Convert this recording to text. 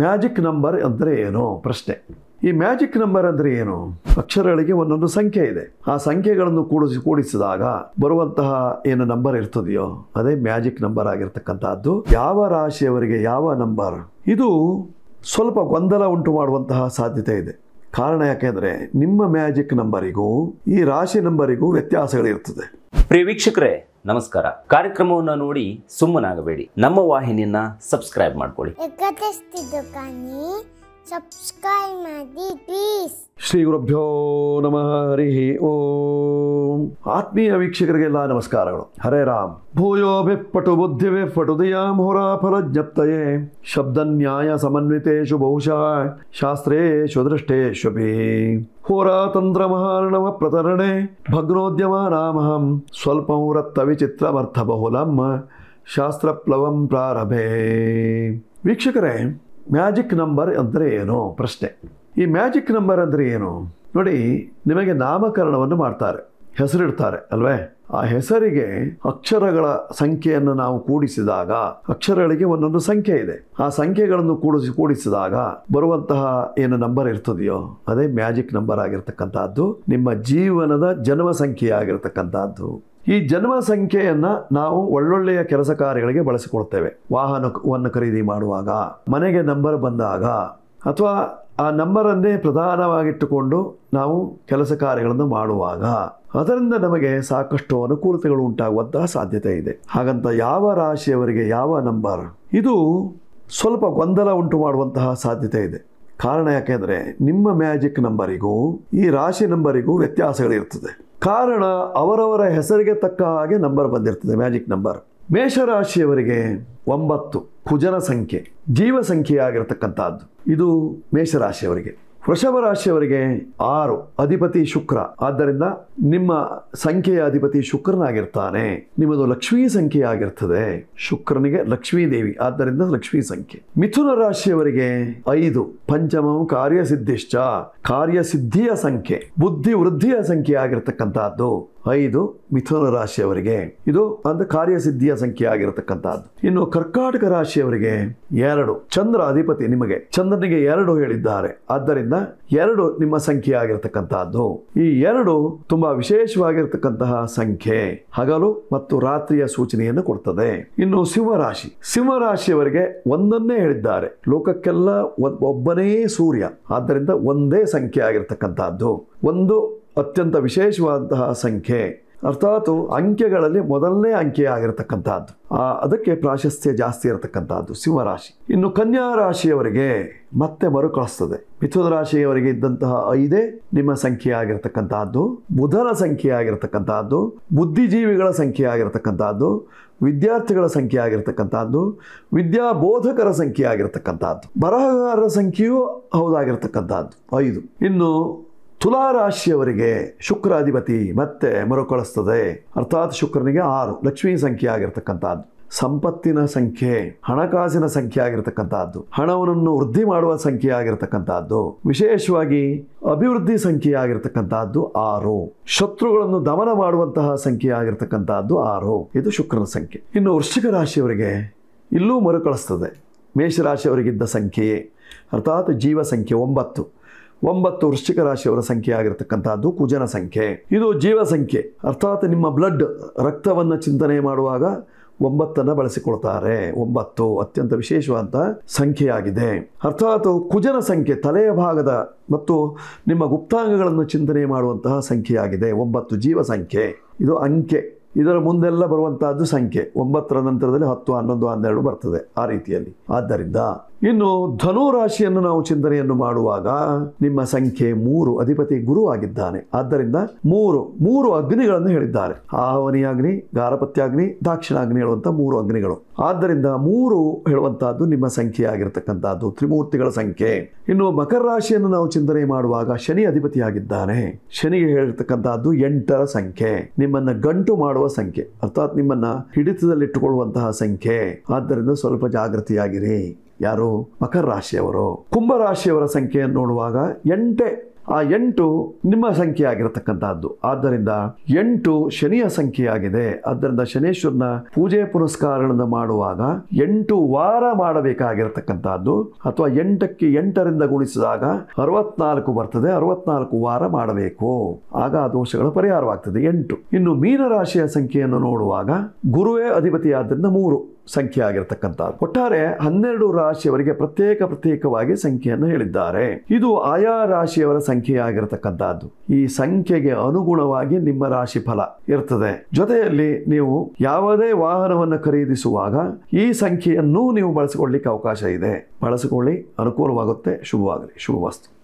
magic number ಅಂದರೆ ಏನು ಪ್ರಶ್ನೆ ಈ ಮ್ಯಾಜಿಕ್ ನಂಬರ್ ಅಂದರೆ ಏನು ಅಕ್ಷರಗಳಿಗೆ ಒಂದೊಂದು ಸಂಖ್ಯೆ ಇದೆ ಆ ಸಂಖ್ಯೆಗಳನ್ನು ಕೂಡಿಸಿ ಕೂಡಿಸಿದಾಗ ಬರುವಂತಹ ಏನು ನಂಬರ್ ಇರ್ತದೆಯೋ ಅದೇ ಮ್ಯಾಜಿಕ್ ನಂಬರ್ ಆಗಿರ್ತಕ್ಕಂಥದ್ದು ಯಾವ ರಾಶಿಯವರಿಗೆ ಯಾವ ನಂಬರ್ ಇದು ಸ್ವಲ್ಪ ಗೊಂದಲ ಉಂಟು ಮಾಡುವಂತಹ ಸಾಧ್ಯತೆ ಇದೆ ಕಾರಣ ಯಾಕೆಂದರೆ ನಿಮ್ಮ ಮ್ಯಾಜಿಕ್ ನಂಬರಿಗೂ ಈ ರಾಶಿ ನಂಬರಿಗೂ ವ್ಯತ್ಯಾಸಗಳಿರ್ತದೆ ಪ್ರಿಯ ವೀಕ್ಷಕರೇ ನಮಸ್ಕಾರ ಕಾರ್ಯಕ್ರಮವನ್ನು ನೋಡಿ ಸುಮ್ಮನಾಗಬೇಡಿ ನಮ್ಮ ವಾಹಿನಿಯನ್ನ ಸಬ್ಸ್ಕ್ರೈಬ್ ಮಾಡ್ಕೊಳ್ಳಿ श्री गुरुभ्यो नम हरि आत्मीय वीक्षक नमस्कार हरे राम भूयोभि पटु दया पटुदयाम फल ज्ञप्त शब्द न्याय समन्वितेषु बहुशा शास्त्रेषु दृष्टेषुभि होरा तंत्र महारणव प्रतरणे भग्नोद्यम नामहम स्वल्पं रत्त विचित्रमर्थ बहुलम शास्त्र प्लव प्रारभे वीक्षक ಮ್ಯಾಜಿಕ್ ನಂಬರ್ ಅಂದರೆ ಏನು ಪ್ರಶ್ನೆ ಈ ಮ್ಯಾಜಿಕ್ ನಂಬರ್ ಅಂದರೆ ಏನು ನೋಡಿ ನಿಮಗೆ ನಾಮಕರಣವನ್ನು ಮಾಡ್ತಾರೆ ಹೆಸರಿಡ್ತಾರೆ ಅಲ್ವೇ ಆ ಹೆಸರಿಗೆ ಅಕ್ಷರಗಳ ಸಂಖ್ಯೆಯನ್ನು ನಾವು ಕೂಡಿಸಿದಾಗ ಅಕ್ಷರಗಳಿಗೆ ಒಂದೊಂದು ಸಂಖ್ಯೆ ಇದೆ ಆ ಸಂಖ್ಯೆಗಳನ್ನು ಕೂಡಿಸಿ ಕೂಡಿಸಿದಾಗ ಬರುವಂತಹ ಏನು ನಂಬರ್ ಇರ್ತದೆಯೋ ಅದೇ ಮ್ಯಾಜಿಕ್ ನಂಬರ್ ಆಗಿರ್ತಕ್ಕಂಥದ್ದು ನಿಮ್ಮ ಜೀವನದ ಜನ್ಮ ಸಂಖ್ಯೆ ಆಗಿರ್ತಕ್ಕಂತಹದ್ದು ಈ ಜನ್ಮ ಸಂಖ್ಯೆಯನ್ನು ನಾವು ಒಳ್ಳೊಳ್ಳೆಯ ಕೆಲಸ ಕಾರ್ಯಗಳಿಗೆ ಬಳಸಿಕೊಡ್ತೇವೆ ವಾಹನವನ್ನು ಖರೀದಿ ಮಾಡುವಾಗ ಮನೆಗೆ ನಂಬರ್ ಬಂದಾಗ ಅಥವಾ ಆ ನಂಬರನ್ನೇ ಪ್ರಧಾನವಾಗಿಟ್ಟುಕೊಂಡು ನಾವು ಕೆಲಸ ಕಾರ್ಯಗಳನ್ನು ಮಾಡುವಾಗ ಅದರಿಂದ ನಮಗೆ ಸಾಕಷ್ಟು ಅನುಕೂಲತೆಗಳು ಉಂಟಾಗುವಂತಹ ಸಾಧ್ಯತೆ ಇದೆ ಹಾಗಂತ ಯಾವ ರಾಶಿಯವರಿಗೆ ಯಾವ ನಂಬರ್ ಇದು ಸ್ವಲ್ಪ ಗೊಂದಲ ಉಂಟು ಮಾಡುವಂತಹ ಸಾಧ್ಯತೆ ಇದೆ ಕಾರಣ ಯಾಕೆಂದ್ರೆ ನಿಮ್ಮ ಮ್ಯಾಜಿಕ್ ನಂಬರಿಗೂ ಈ ರಾಶಿ ನಂಬರಿಗೂ ವ್ಯತ್ಯಾಸಗಳಿರ್ತದೆ ಕಾರಣ ಅವರವರ ಹೆಸರಿಗೆ ತಕ್ಕ ಹಾಗೆ ನಂಬರ್ ಬಂದಿರ್ತದೆ ಮ್ಯಾಜಿಕ್ ನಂಬರ್ ಮೇಷರಾಶಿಯವರಿಗೆ ಒಂಬತ್ತು ಕುಜನ ಸಂಖ್ಯೆ ಜೀವ ಸಂಖ್ಯೆ ಆಗಿರತಕ್ಕಂಥದ್ದು ಇದು ಮೇಷರಾಶಿಯವರಿಗೆ ವೃಷಭ ರಾಶಿಯವರಿಗೆ ಆರು ಅಧಿಪತಿ ಶುಕ್ರ ಆದ್ದರಿಂದ ನಿಮ್ಮ ಸಂಖ್ಯೆಯ ಅಧಿಪತಿ ಶುಕ್ರನಾಗಿರ್ತಾನೆ ನಿಮ್ಮದು ಲಕ್ಷ್ಮೀ ಸಂಖ್ಯೆ ಆಗಿರ್ತದೆ ಶುಕ್ರನಿಗೆ ಲಕ್ಷ್ಮೀ ದೇವಿ ಆದ್ದರಿಂದ ಲಕ್ಷ್ಮೀ ಸಂಖ್ಯೆ ಮಿಥುನ ರಾಶಿಯವರಿಗೆ ಐದು ಪಂಚಮವು ಕಾರ್ಯಸಿದ್ಧಿಶ್ಚ ಕಾರ್ಯಸಿದ್ಧಿಯ ಸಂಖ್ಯೆ ಬುದ್ಧಿ ವೃದ್ಧಿಯ ಸಂಖ್ಯೆ ಆಗಿರ್ತಕ್ಕಂತಹದ್ದು ಐದು ಮಿಥುನ ರಾಶಿಯವರಿಗೆ ಇದು ಒಂದು ಕಾರ್ಯಸಿದ್ಧಿಯ ಸಂಖ್ಯೆ ಆಗಿರತಕ್ಕಂತಹದ್ದು ಇನ್ನು ಕರ್ಕಾಟಕ ರಾಶಿಯವರಿಗೆ ಎರಡು ಚಂದ್ರ ಅಧಿಪತಿ ನಿಮಗೆ ಚಂದ್ರನಿಗೆ ಎರಡು ಹೇಳಿದ್ದಾರೆ ಆದ್ದರಿಂದ ಎರಡು ನಿಮ್ಮ ಸಂಖ್ಯೆ ಆಗಿರತಕ್ಕಂತಹದ್ದು ಈ ಎರಡು ತುಂಬಾ ವಿಶೇಷವಾಗಿರತಕ್ಕಂತಹ ಸಂಖ್ಯೆ ಹಗಲು ಮತ್ತು ರಾತ್ರಿಯ ಸೂಚನೆಯನ್ನು ಕೊಡ್ತದೆ ಇನ್ನು ಸಿಂಹರಾಶಿ ಸಿಂಹರಾಶಿಯವರಿಗೆ ಒಂದನ್ನೇ ಹೇಳಿದ್ದಾರೆ ಲೋಕಕ್ಕೆಲ್ಲ ಒಬ್ಬನೇ ಸೂರ್ಯ ಆದ್ದರಿಂದ ಒಂದೇ ಸಂಖ್ಯೆ ಆಗಿರತಕ್ಕಂತಹದ್ದು ಒಂದು ಅತ್ಯಂತ ವಿಶೇಷವಾದಂತಹ ಸಂಖ್ಯೆ ಅರ್ಥಾತ್ ಅಂಕೆಗಳಲ್ಲಿ ಮೊದಲನೇ ಅಂಕೆ ಆಗಿರತಕ್ಕಂಥದ್ದು ಅದಕ್ಕೆ ಪ್ರಾಶಸ್ತ್ಯ ಜಾಸ್ತಿ ಇರತಕ್ಕಂಥದ್ದು ಸಿಂಹರಾಶಿ ಇನ್ನು ಕನ್ಯಾ ರಾಶಿಯವರಿಗೆ ಮತ್ತೆ ಮರುಕಳಿಸ್ತದೆ ಮಿಥುನ ರಾಶಿಯವರಿಗೆ ಇದ್ದಂತಹ ಐದೇ ನಿಮ್ಮ ಸಂಖ್ಯೆ ಆಗಿರತಕ್ಕಂತಹದ್ದು ಬುಧನ ಸಂಖ್ಯೆ ಆಗಿರತಕ್ಕಂತಹದ್ದು ಬುದ್ಧಿಜೀವಿಗಳ ಸಂಖ್ಯೆ ಆಗಿರತಕ್ಕಂತಹದ್ದು ವಿದ್ಯಾರ್ಥಿಗಳ ಸಂಖ್ಯೆ ಆಗಿರತಕ್ಕಂಥದ್ದು ವಿದ್ಯಾಬೋಧಕರ ಸಂಖ್ಯೆ ಆಗಿರತಕ್ಕಂಥದ್ದು ಬರಹಗಾರರ ಸಂಖ್ಯೆಯೂ ಹೌದಾಗಿರ್ತಕ್ಕಂತಹದ್ದು ಐದು ಇನ್ನು ತುಲಾ ರಾಶಿಯವರಿಗೆ ಶುಕ್ರಾಧಿಪತಿ ಮತ್ತೆ ಮರುಕಳಿಸ್ತದೆ ಅರ್ಥಾತ್ ಶುಕ್ರನಿಗೆ ಆರು ಲಕ್ಷ್ಮೀ ಸಂಖ್ಯೆ ಆಗಿರ್ತಕ್ಕಂಥದ್ದು ಸಂಪತ್ತಿನ ಸಂಖ್ಯೆ ಹಣಕಾಸಿನ ಸಂಖ್ಯೆ ಆಗಿರತಕ್ಕಂತಹದ್ದು ಹಣವನ್ನು ವೃದ್ಧಿ ಮಾಡುವ ಸಂಖ್ಯೆ ಆಗಿರತಕ್ಕಂತಹದ್ದು ವಿಶೇಷವಾಗಿ ಅಭಿವೃದ್ಧಿ ಸಂಖ್ಯೆ ಆಗಿರತಕ್ಕಂತಹದ್ದು ಆರು ಶತ್ರುಗಳನ್ನು ದಮನ ಮಾಡುವಂತಹ ಸಂಖ್ಯೆ ಆಗಿರತಕ್ಕಂತಹದ್ದು ಆರು ಇದು ಶುಕ್ರನ ಸಂಖ್ಯೆ ಇನ್ನು ವೃಶ್ಚಿಕ ರಾಶಿಯವರಿಗೆ ಇಲ್ಲೂ ಮರುಕಳಿಸ್ತದೆ ಮೇಷರಾಶಿಯವರಿಗಿದ್ದ ಸಂಖ್ಯೆಯೇ ಅರ್ಥಾತ್ ಜೀವ ಸಂಖ್ಯೆ ಒಂಬತ್ತು ಒಂಬತ್ತು ವೃಶ್ಚಿಕ ರಾಶಿಯವರ ಸಂಖ್ಯೆ ಆಗಿರತಕ್ಕಂಥದ್ದು ಕುಜನ ಸಂಖ್ಯೆ ಇದು ಜೀವ ಸಂಖ್ಯೆ ಅರ್ಥಾತ್ ನಿಮ್ಮ ಬ್ಲಡ್ ರಕ್ತವನ್ನು ಚಿಂತನೆ ಮಾಡುವಾಗ ಒಂಬತ್ತನ್ನು ಬಳಸಿಕೊಳ್ತಾರೆ ಒಂಬತ್ತು ಅತ್ಯಂತ ವಿಶೇಷವಾದ ಸಂಖ್ಯೆಯಾಗಿದೆ ಅರ್ಥಾತ್ ಕುಜನ ಸಂಖ್ಯೆ ತಲೆಯ ಭಾಗದ ಮತ್ತು ನಿಮ್ಮ ಗುಪ್ತಾಂಗಗಳನ್ನು ಚಿಂತನೆ ಮಾಡುವಂತಹ ಸಂಖ್ಯೆಯಾಗಿದೆ ಒಂಬತ್ತು ಜೀವ ಸಂಖ್ಯೆ ಇದು ಅಂಕೆ ಇದರ ಮುಂದೆಲ್ಲ ಬರುವಂತಹದ್ದು ಸಂಖ್ಯೆ ಒಂಬತ್ತರ ನಂತರದಲ್ಲಿ ಹತ್ತು ಹನ್ನೊಂದು ಹನ್ನೆರಡು ಬರ್ತದೆ ಆ ರೀತಿಯಲ್ಲಿ ಆದ್ದರಿಂದ ಇನ್ನು ಧನು ರಾಶಿಯನ್ನು ನಾವು ಚಿಂತನೆಯನ್ನು ಮಾಡುವಾಗ ನಿಮ್ಮ ಸಂಖ್ಯೆ ಮೂರು ಅಧಿಪತಿ ಗುರು ಆಗಿದ್ದಾನೆ ಆದ್ದರಿಂದ ಮೂರು ಮೂರು ಅಗ್ನಿಗಳನ್ನು ಹೇಳಿದ್ದಾರೆ ಆಹ್ವನಿಯಾಗ್ನಿ ಗಾರಪತ್ಯಾಗ್ನಿ ದಾಕ್ಷಿಣಾಗ್ನಿ ಹೇಳುವಂಥ ಮೂರು ಅಗ್ನಿಗಳು ಆದ್ದರಿಂದ ಮೂರು ಹೇಳುವಂತಹದ್ದು ನಿಮ್ಮ ಸಂಖ್ಯೆ ಆಗಿರತಕ್ಕಂಥದ್ದು ತ್ರಿಮೂರ್ತಿಗಳ ಸಂಖ್ಯೆ ಇನ್ನು ಮಕರ ರಾಶಿಯನ್ನು ನಾವು ಚಿಂತನೆ ಮಾಡುವಾಗ ಶನಿ ಅಧಿಪತಿಯಾಗಿದ್ದಾನೆ ಶನಿಗೆ ಹೇಳಿರ್ತಕ್ಕಂಥದ್ದು ಎಂಟರ ಸಂಖ್ಯೆ ನಿಮ್ಮನ್ನ ಗಂಟು ಮಾಡುವ ಸಂಖ್ಯೆ ಅರ್ಥಾತ್ ನಿಮ್ಮನ್ನ ಹಿಡಿತದಲ್ಲಿಟ್ಟುಕೊಳ್ಳುವಂತಹ ಸಂಖ್ಯೆ ಆದ್ದರಿಂದ ಸ್ವಲ್ಪ ಜಾಗೃತಿಯಾಗಿರಿ ಯಾರು ಮಕರ ರಾಶಿಯವರು ಕುಂಭರಾಶಿಯವರ ಸಂಖ್ಯೆಯನ್ನು ನೋಡುವಾಗ ಎಂಟೆ ಆ ಎಂಟು ನಿಮ್ಮ ಸಂಖ್ಯೆ ಆಗಿರತಕ್ಕಂತಹದ್ದು ಆದ್ದರಿಂದ ಎಂಟು ಶನಿಯ ಸಂಖ್ಯೆಯಾಗಿದೆ ಆದ್ದರಿಂದ ಶನೇಶ್ವರನ ಪೂಜೆ ಪುರಸ್ಕಾರಗಳನ್ನು ಮಾಡುವಾಗ ಎಂಟು ವಾರ ಮಾಡಬೇಕಾಗಿರತಕ್ಕಂತಹದ್ದು ಅಥವಾ ಎಂಟಕ್ಕೆ ಎಂಟರಿಂದ ಗುಣಿಸಿದಾಗ ಅರವತ್ನಾಲ್ಕು ಬರ್ತದೆ ಅರವತ್ನಾಲ್ಕು ವಾರ ಮಾಡಬೇಕು ಆಗ ಆ ದೋಷಗಳು ಪರಿಹಾರವಾಗ್ತದೆ ಎಂಟು ಇನ್ನು ಮೀನರಾಶಿಯ ಸಂಖ್ಯೆಯನ್ನು ನೋಡುವಾಗ ಗುರುವೇ ಅಧಿಪತಿಯಾದ್ದರಿಂದ ಮೂರು ಸಂಖ್ಯೆ ಆಗಿರತಕ್ಕಂಥದ್ದು ಒಟ್ಟಾರೆ ಹನ್ನೆರಡು ರಾಶಿಯವರಿಗೆ ಪ್ರತ್ಯೇಕ ಪ್ರತ್ಯೇಕವಾಗಿ ಸಂಖ್ಯೆಯನ್ನು ಹೇಳಿದ್ದಾರೆ ಇದು ಆಯಾ ರಾಶಿಯವರ ಸಂಖ್ಯೆಯಾಗಿರತಕ್ಕಂಥದ್ದು ಈ ಸಂಖ್ಯೆಗೆ ಅನುಗುಣವಾಗಿ ನಿಮ್ಮ ರಾಶಿ ಫಲ ಇರ್ತದೆ ಜೊತೆಯಲ್ಲಿ ನೀವು ಯಾವುದೇ ವಾಹನವನ್ನು ಖರೀದಿಸುವಾಗ ಈ ಸಂಖ್ಯೆಯನ್ನು ನೀವು ಬಳಸಿಕೊಳ್ಳಿಕ್ಕೆ ಅವಕಾಶ ಇದೆ ಬಳಸಿಕೊಳ್ಳಿ ಅನುಕೂಲವಾಗುತ್ತೆ ಶುಭವಾಗಲಿ ಶುಭವಸ್ತು